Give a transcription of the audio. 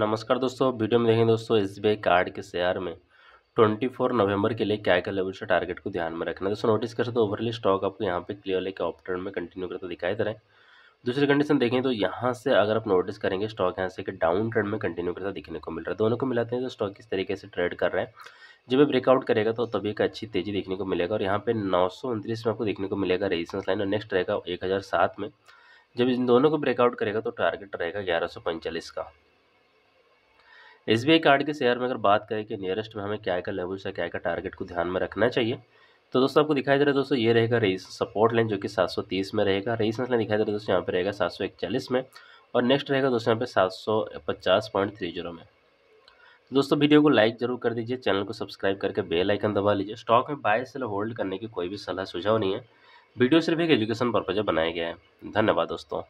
नमस्कार दोस्तों वीडियो में देखेंगे दोस्तों एस कार्ड के शेयर में 24 नवंबर के लिए क्या क्या लेवल से टारगेट को ध्यान में रखना है दोस्तों नोटिस करते तो ओवरली स्टॉक आपको यहाँ पे क्लियर लेके ऑप ट्रेंड में कंटिन्यू करता दिखाई दे रहे हैं दूसरी कंडीशन देखें तो यहाँ से अगर आप नोटिस करेंगे स्टॉक यहाँ से कि डाउन ट्रेंड में कंटिन्यू करता दिखने को मिल रहा है दोनों को मिलाते हैं तो स्टॉक किस तरीके से ट्रेड कर रहे हैं जब ये ब्रेकआउट करेगा तो तभी एक अच्छी तेजी देखने को मिलेगा और यहाँ पे नौ में आपको देखने को मिलेगा रेजिस्टेंस लाइन और नेक्स्ट रहेगा एक में जब इन दोनों को ब्रेकआउट करेगा तो टारगेट रहेगा ग्यारह का एस कार्ड के शेयर में अगर बात करें कि नियरेस्ट में हमें क्या का लेवल से क्या का टारगेट को ध्यान में रखना चाहिए तो दोस्तों आपको दिखाई दे रहा है दोस्तों ये रहेगा रेस सपोर्ट लाइन जो कि 730 में रहेगा रेस लाइन दिखाई दे रहा है दोस्तों यहाँ पे रहेगा 741 में और नेक्स्ट रहेगा दोस्तों यहाँ पे 750.30 में तो दोस्तों वीडियो को लाइक जरूर कर दीजिए चैनल को सब्सक्राइब करके बेल आइकन दबा लीजिए स्टॉक में बाय सेल होल्ड करने की कोई भी सलाह सुझाव नहीं है वीडियो सिर्फ एक एजुकेशन पर्पज बनाया गया है धन्यवाद दोस्तों